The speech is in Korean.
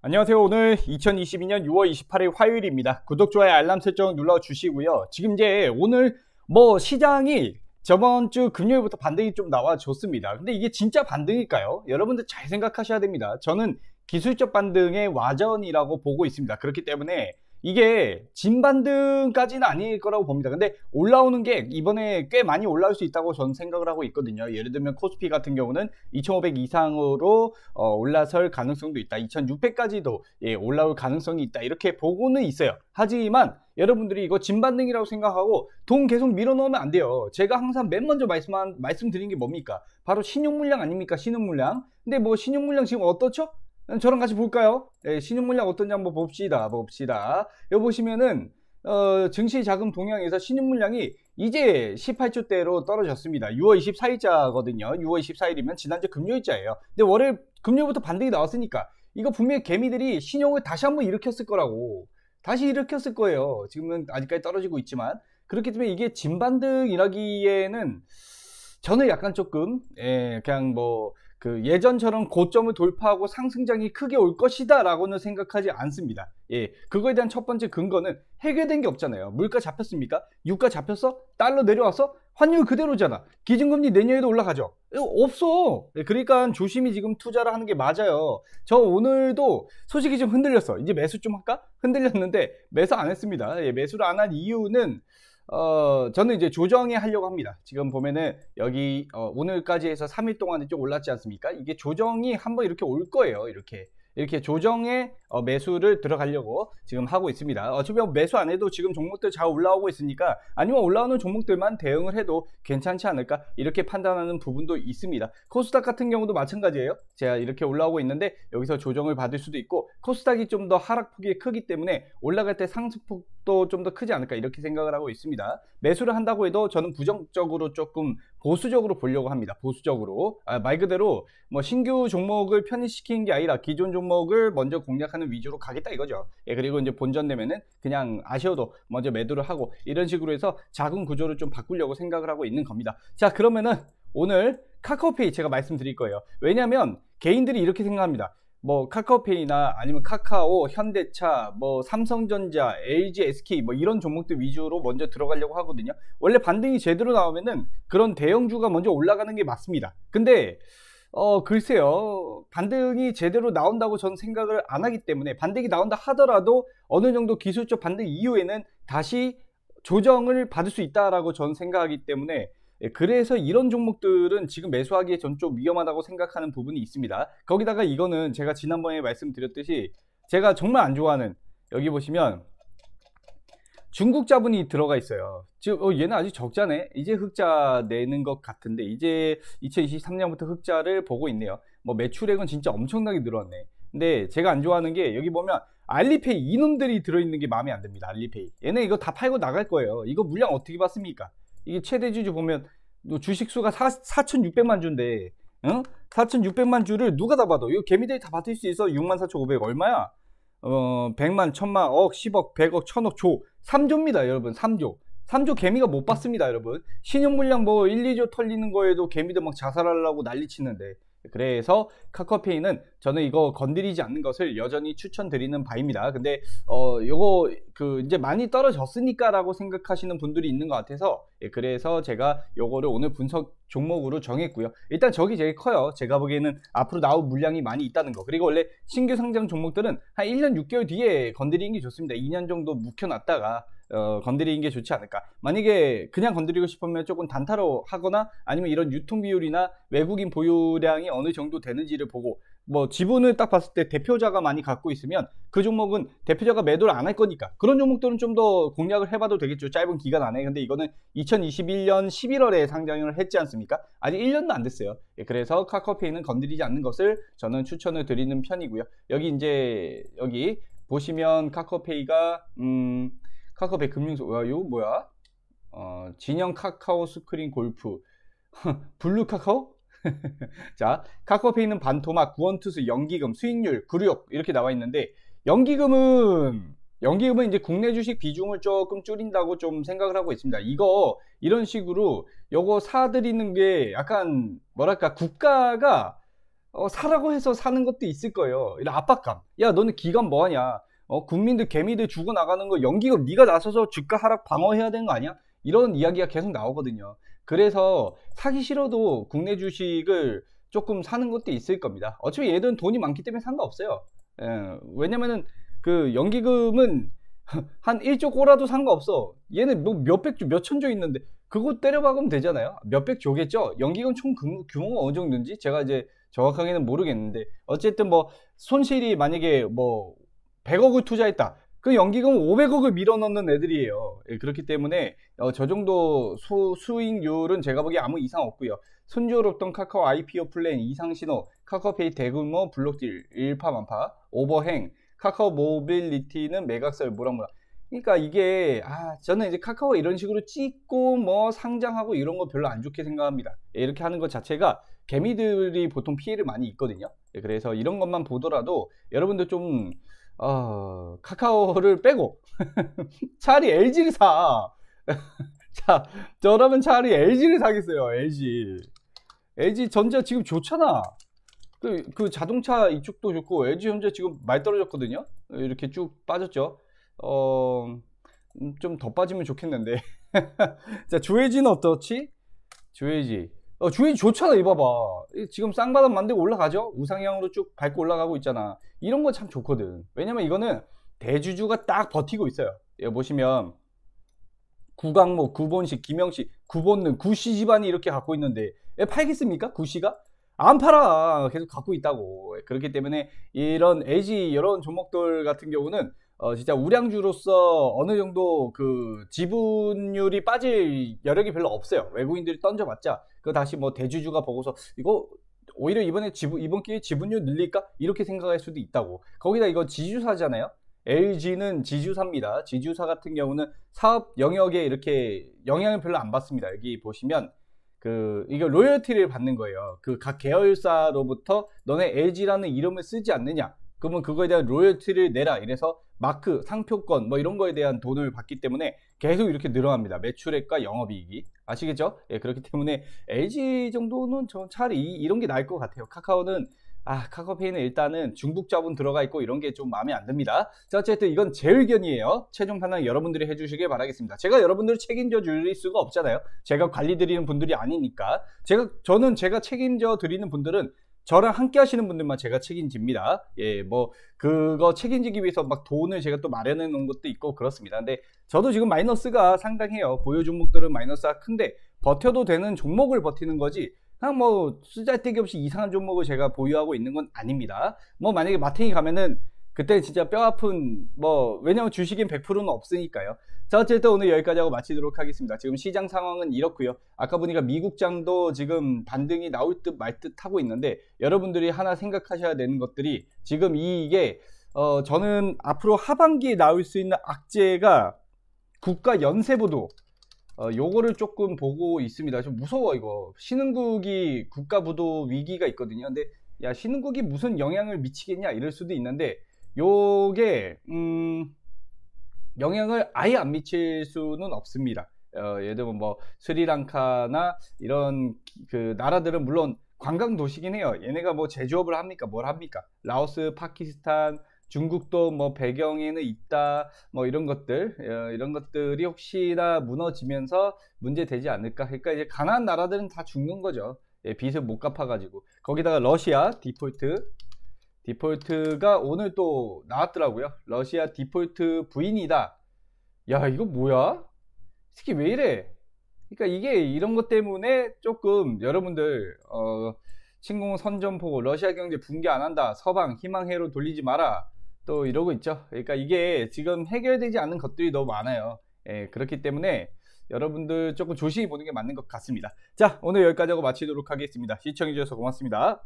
안녕하세요. 오늘 2022년 6월 28일 화요일입니다. 구독, 좋아요, 알람 설정 눌러주시고요. 지금 이제 오늘 뭐 시장이 저번 주 금요일부터 반등이 좀 나와줬습니다. 근데 이게 진짜 반등일까요? 여러분들 잘 생각하셔야 됩니다. 저는 기술적 반등의 와전이라고 보고 있습니다. 그렇기 때문에 이게 진반등까지는 아닐 거라고 봅니다. 근데 올라오는 게 이번에 꽤 많이 올라올 수 있다고 저는 생각을 하고 있거든요. 예를 들면 코스피 같은 경우는 2,500 이상으로 어, 올라설 가능성도 있다. 2,600까지도 예, 올라올 가능성이 있다. 이렇게 보고는 있어요. 하지만 여러분들이 이거 진반등이라고 생각하고 돈 계속 밀어넣으면 안 돼요. 제가 항상 맨 먼저 말씀 말씀드린 게 뭡니까? 바로 신용물량 아닙니까? 신용물량. 근데 뭐 신용물량 지금 어떻죠? 저랑 같이 볼까요? 예, 신용물량 어떤지 한번 봅시다. 봅시다. 여기 보시면은 어, 증시 자금 동향에서 신용물량이 이제 18조대로 떨어졌습니다. 6월 24일자거든요. 6월 24일이면 지난주 금요일자예요. 근데 월요일 금요일부터 반등이 나왔으니까 이거 분명히 개미들이 신용을 다시 한번 일으켰을 거라고 다시 일으켰을 거예요. 지금은 아직까지 떨어지고 있지만 그렇기 때문에 이게 진반등이라기에는 저는 약간 조금 예, 그냥 뭐그 예전처럼 고점을 돌파하고 상승장이 크게 올 것이다 라고는 생각하지 않습니다. 예, 그거에 대한 첫 번째 근거는 해결된 게 없잖아요. 물가 잡혔습니까? 유가 잡혔어? 달러 내려와서? 환율 그대로잖아. 기준금리 내년에도 올라가죠. 어, 없어. 예, 그러니까 조심히 지금 투자를 하는 게 맞아요. 저 오늘도 소식이 좀 흔들렸어. 이제 매수 좀 할까? 흔들렸는데 매수 안 했습니다. 예, 매수를 안 한 이유는 어, 저는 이제 조정에 하려고 합니다. 지금 보면은 여기 어, 오늘까지 해서 3일 동안에 좀 올랐지 않습니까? 이게 조정이 한번 이렇게 올 거예요. 이렇게 이렇게 조정의 어, 매수를 들어가려고 지금 하고 있습니다. 어차피 뭐 매수 안 해도 지금 종목들 잘 올라오고 있으니까 아니면 올라오는 종목들만 대응을 해도 괜찮지 않을까 이렇게 판단하는 부분도 있습니다. 코스닥 같은 경우도 마찬가지예요. 제가 이렇게 올라오고 있는데 여기서 조정을 받을 수도 있고 코스닥이 좀 더 하락폭이 크기 때문에 올라갈 때 상승폭 도좀 더 크지 않을까 이렇게 생각을 하고 있습니다. 매수를 한다고 해도 저는 부정적으로 조금 보수적으로 보려고 합니다. 보수적으로 아, 말 그대로 뭐 신규 종목을 편입시킨게 아니라 기존 종목을 먼저 공략하는 위주로 가겠다 이거죠. 예, 그리고 이제 본전 되면은 그냥 아쉬워도 먼저 매도를 하고 이런 식으로 해서 자금 구조를 좀 바꾸려고 생각을 하고 있는 겁니다. 자 그러면은 오늘 카카오페이 제가 말씀드릴 거예요. 왜냐하면 개인들이 이렇게 생각합니다. 뭐 카카오페이나 아니면 카카오, 현대차, 뭐 삼성전자, LG, SK 뭐 이런 종목들 위주로 먼저 들어가려고 하거든요. 원래 반등이 제대로 나오면은 그런 대형주가 먼저 올라가는 게 맞습니다. 근데 어 글쎄요 반등이 제대로 나온다고 저는 생각을 안 하기 때문에 반등이 나온다 하더라도 어느 정도 기술적 반등 이후에는 다시 조정을 받을 수 있다라고 저는 생각하기 때문에 예, 그래서 이런 종목들은 지금 매수하기에 전 좀 위험하다고 생각하는 부분이 있습니다. 거기다가 이거는 제가 지난번에 말씀드렸듯이 제가 정말 안 좋아하는 여기 보시면 중국 자본이 들어가 있어요. 지금 어, 얘는 아직 적자네. 이제 흑자 내는 것 같은데 이제 2023년부터 흑자를 보고 있네요. 뭐 매출액은 진짜 엄청나게 늘었네. 근데 제가 안 좋아하는 게 여기 보면 알리페이 이놈들이 들어있는 게 마음에 안 듭니다. 알리페이. 얘네 이거 다 팔고 나갈 거예요. 이거 물량 어떻게 받습니까? 이게 최대 주주 보면 주식 수가 4,600만 주인데 응? 어? 4,600만 주를 누가 다 받아? 이 개미들이 다 받을 수 있어. 64,500 얼마야? 어, 100만, 1000만, 억, 10억, 100억, 1000억, 조. 3조입니다, 여러분. 3조. 3조 개미가 못 받습니다, 여러분. 신용 물량 뭐 1, 2조 털리는 거에도 개미들 막 자살하려고 난리 치는데 그래서 카카오페이는 저는 이거 건드리지 않는 것을 여전히 추천드리는 바입니다. 근데 어 요거 그 이제 많이 떨어졌으니까라고 생각하시는 분들이 있는 것 같아서 예, 그래서 제가 요거를 오늘 분석 종목으로 정했고요. 일단 저기 제일 커요. 제가 보기에는 앞으로 나올 물량이 많이 있다는 거. 그리고 원래 신규 상장 종목들은 한 1년 6개월 뒤에 건드리는 게 좋습니다. 2년 정도 묵혀놨다가 어, 건드리는 게 좋지 않을까. 만약에 그냥 건드리고 싶으면 조금 단타로 하거나 아니면 이런 유통 비율이나 외국인 보유량이 어느 정도 되는지를 보고 뭐 지분을 딱 봤을 때 대표자가 많이 갖고 있으면 그 종목은 대표자가 매도를 안 할 거니까 그런 종목들은 좀 더 공략을 해봐도 되겠죠 짧은 기간 안에 근데 이거는 2021년 11월에 상장을 했지 않습니까 아직 1년도 안 됐어요 예, 그래서 카카오페이는 건드리지 않는 것을 저는 추천을 드리는 편이고요 여기 이제 여기 보시면 카카오페이가 음 카카오백 금융소 와 이거 뭐야? 어, 진영 카카오 스크린 골프 블루 카카오? 자카카오페있는 반토막 구원투수 연기금 수익률 구력 이렇게 나와 있는데 연기금은 연기금은 이제 국내 주식 비중을 조금 줄인다고 좀 생각을 하고 있습니다. 이거 이런 식으로 요거 사들이는 게 약간 뭐랄까 국가가 어, 사라고 해서 사는 것도 있을 거예요. 이런 압박감. 야 너는 기간 뭐하냐? 어, 국민들 개미들 죽어나가는 거 연기금 네가 나서서 주가 하락 방어해야 되는 거 아니야? 이런 이야기가 계속 나오거든요. 그래서 사기 싫어도 국내 주식을 조금 사는 것도 있을 겁니다. 어차피 얘들은 돈이 많기 때문에 상관없어요. 예, 왜냐면은 그 연기금은 한 1조 꼬라도 상관없어. 얘는 뭐 몇백 조, 몇천 조 있는데 그거 때려박으면 되잖아요. 몇백 조겠죠? 연기금 총 규모가 어느 정도인지 제가 이제 정확하게는 모르겠는데 어쨌든 뭐 손실이 만약에 뭐 100억을 투자했다. 그 연기금 500억을 밀어넣는 애들이에요. 예, 그렇기 때문에 어, 저 정도 수, 수익률은 제가 보기에 아무 이상 없고요. 순조롭던 카카오 IPO 플랜, 이상신호, 카카오페이 대규모 블록딜, 일파만파, 오버행, 카카오 모빌리티는 매각설 뭐라뭐라. 그러니까 이게 아 저는 이제 카카오 이런 식으로 찍고 뭐 상장하고 이런 거 별로 안 좋게 생각합니다. 예, 이렇게 하는 것 자체가 개미들이 보통 피해를 많이 입거든요. 예, 그래서 이런 것만 보더라도 여러분들 좀 어, 카카오를 빼고 차라리 LG를 사. 자, 저러면 차라리 LG를 사겠어요. LG. LG 전자 지금 좋잖아. 그, 그 자동차 이쪽도 좋고 LG 현재 지금 많이 떨어졌거든요. 이렇게 쭉 빠졌죠. 어, 음, 좀더 빠지면 좋겠는데. 자, 주혜지는 어떻지? 주혜지. 어, 주혜지 좋잖아. 이봐봐. 지금 쌍바닥 만들고 올라가죠. 우상향으로 쭉 밟고 올라가고 있잖아. 이런 건 참 좋거든. 왜냐면 이거는 대주주가 딱 버티고 있어요. 여기 예, 보시면 구강모, 구본식, 김영식, 구본능, 구씨 집안이 이렇게 갖고 있는데 예, 팔겠습니까? 구씨가? 안 팔아. 계속 갖고 있다고. 예, 그렇기 때문에 이런 LG 이런 종목들 같은 경우는 어, 진짜 우량주로서 어느 정도 그 지분율이 빠질 여력이 별로 없어요. 외국인들이 던져봤자 그 다시 뭐 대주주가 보고서 이거 오히려 이번에 지분, 이번 기회에 지분율 늘릴까? 이렇게 생각할 수도 있다고. 거기다 이거 지주사잖아요. LG는 지주사입니다. 지주사 같은 경우는 사업 영역에 이렇게 영향을 별로 안 받습니다. 여기 보시면 그 이거 로열티를 받는 거예요. 그 각 계열사로부터 너네 LG라는 이름을 쓰지 않느냐. 그러면 그거에 대한 로열티를 내라 이래서 마크, 상표권 뭐 이런 거에 대한 돈을 받기 때문에 계속 이렇게 늘어납니다. 매출액과 영업이익이 아시겠죠? 예, 그렇기 때문에 LG 정도는 저 차라리 이런 게 나을 것 같아요. 카카오는 아 카카오페이는 일단은 중국 자본 들어가 있고 이런 게 좀 마음에 안 듭니다. 자 어쨌든 이건 제 의견이에요. 최종 판단 여러분들이 해주시길 바라겠습니다. 제가 여러분들을 책임져 줄릴 수가 없잖아요. 제가 관리 드리는 분들이 아니니까 제가 저는 제가 책임져 드리는 분들은 저랑 함께 하시는 분들만 제가 책임집니다. 예, 뭐 그거 책임지기 위해서 막 돈을 제가 또 마련해 놓은 것도 있고 그렇습니다. 근데 저도 지금 마이너스가 상당해요. 보유 종목들은 마이너스가 큰데 버텨도 되는 종목을 버티는 거지. 그냥 뭐 쓰잘데기 없이 이상한 종목을 제가 보유하고 있는 건 아닙니다. 뭐 만약에 마탱이 가면은 그때 진짜 뼈 아픈 뭐 왜냐면 주식인 100%는 없으니까요. 자 어쨌든 오늘 여기까지 하고 마치도록 하겠습니다. 지금 시장 상황은 이렇고요. 아까 보니까 미국장도 지금 반등이 나올 듯 말 듯 하고 있는데 여러분들이 하나 생각하셔야 되는 것들이 지금 이게 어 저는 앞으로 하반기에 나올 수 있는 악재가 국가 연세부도 어, 요거를 조금 보고 있습니다. 좀 무서워 이거. 신흥국이 국가부도 위기가 있거든요. 근데 야 신흥국이 무슨 영향을 미치겠냐 이럴 수도 있는데 요게 음, 영향을 아예 안 미칠 수는 없습니다. 어, 예를 들면 뭐 스리랑카나 이런 그 나라들은 물론 관광 도시긴 해요. 얘네가 뭐 제조업을 합니까? 뭘 합니까? 라오스, 파키스탄, 중국도 뭐 배경에는 있다 뭐 이런 것들 어, 이런 것들이 혹시나 무너지면서 문제되지 않을까 그러니까 이제 가난한 나라들은 다 죽는 거죠 예, 빚을 못 갚아가지고 거기다가 러시아 디폴트 디폴트가 오늘 또 나왔더라고요. 러시아 디폴트 부인이다. 야, 이거 뭐야? 특히 왜 이래? 그러니까 이게 이런 것 때문에 조금 여러분들 어, 침공 선전 보고 러시아 경제 붕괴 안 한다. 서방 희망해로 돌리지 마라. 또 이러고 있죠. 그러니까 이게 지금 해결되지 않는 것들이 너무 많아요. 예, 그렇기 때문에 여러분들 조금 조심히 보는 게 맞는 것 같습니다. 자, 오늘 여기까지 하고 마치도록 하겠습니다. 시청해주셔서 고맙습니다.